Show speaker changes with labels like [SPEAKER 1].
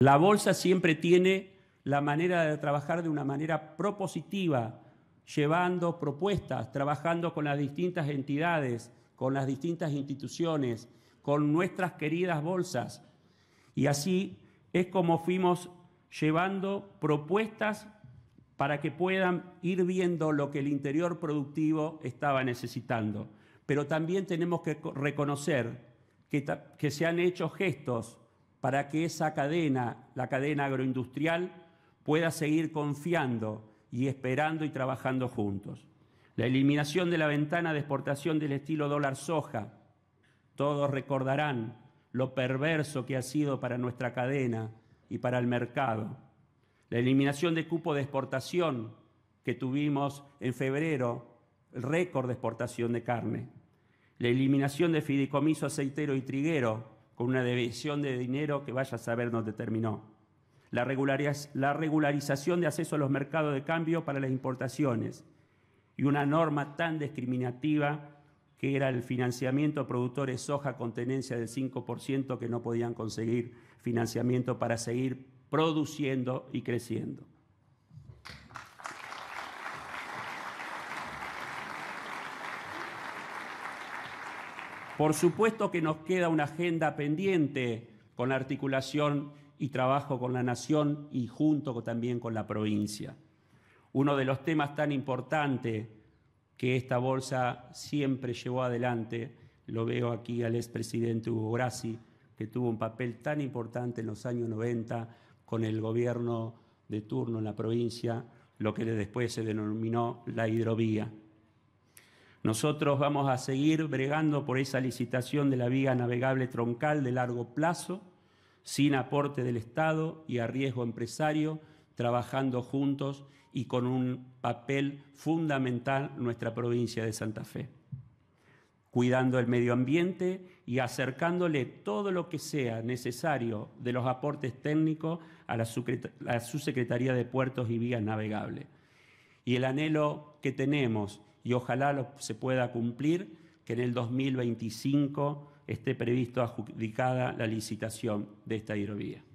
[SPEAKER 1] La bolsa siempre tiene la manera de trabajar de una manera propositiva, llevando propuestas, trabajando con las distintas entidades, con las distintas instituciones, con nuestras queridas bolsas. Y así es como fuimos llevando propuestas para que puedan ir viendo lo que el interior productivo estaba necesitando. Pero también tenemos que reconocer que, se han hecho gestos para que esa cadena, la cadena agroindustrial, pueda seguir confiando y esperando y trabajando juntos. La eliminación de la ventana de exportación del estilo dólar soja, todos recordarán lo perverso que ha sido para nuestra cadena y para el mercado. La eliminación de cupo de exportación que tuvimos en febrero, el récord de exportación de carne. La eliminación de fideicomiso aceitero y triguero, con una división de dinero que vaya a saber nos determinó. La, la regularización de acceso a los mercados de cambio para las importaciones y una norma tan discriminativa que era el financiamiento a productores soja con tenencia del 5% que no podían conseguir financiamiento para seguir produciendo y creciendo. Por supuesto que nos queda una agenda pendiente con articulación y trabajo con la nación y junto también con la provincia. Uno de los temas tan importantes que esta bolsa siempre llevó adelante, lo veo aquí al expresidente Hugo Grassi, que tuvo un papel tan importante en los años 90 con el gobierno de turno en la provincia, lo que después se denominó la hidrovía. Nosotros vamos a seguir bregando por esa licitación de la vía navegable troncal de largo plazo, sin aporte del Estado y a riesgo empresario, trabajando juntos y con un papel fundamental nuestra provincia de Santa Fe, cuidando el medio ambiente y acercándole todo lo que sea necesario de los aportes técnicos a la, Subsecretaría de Puertos y Vías Navegables. Y el anhelo que tenemos y ojalá se pueda cumplir, que en el 2025 esté previsto adjudicada la licitación de esta hidrovía.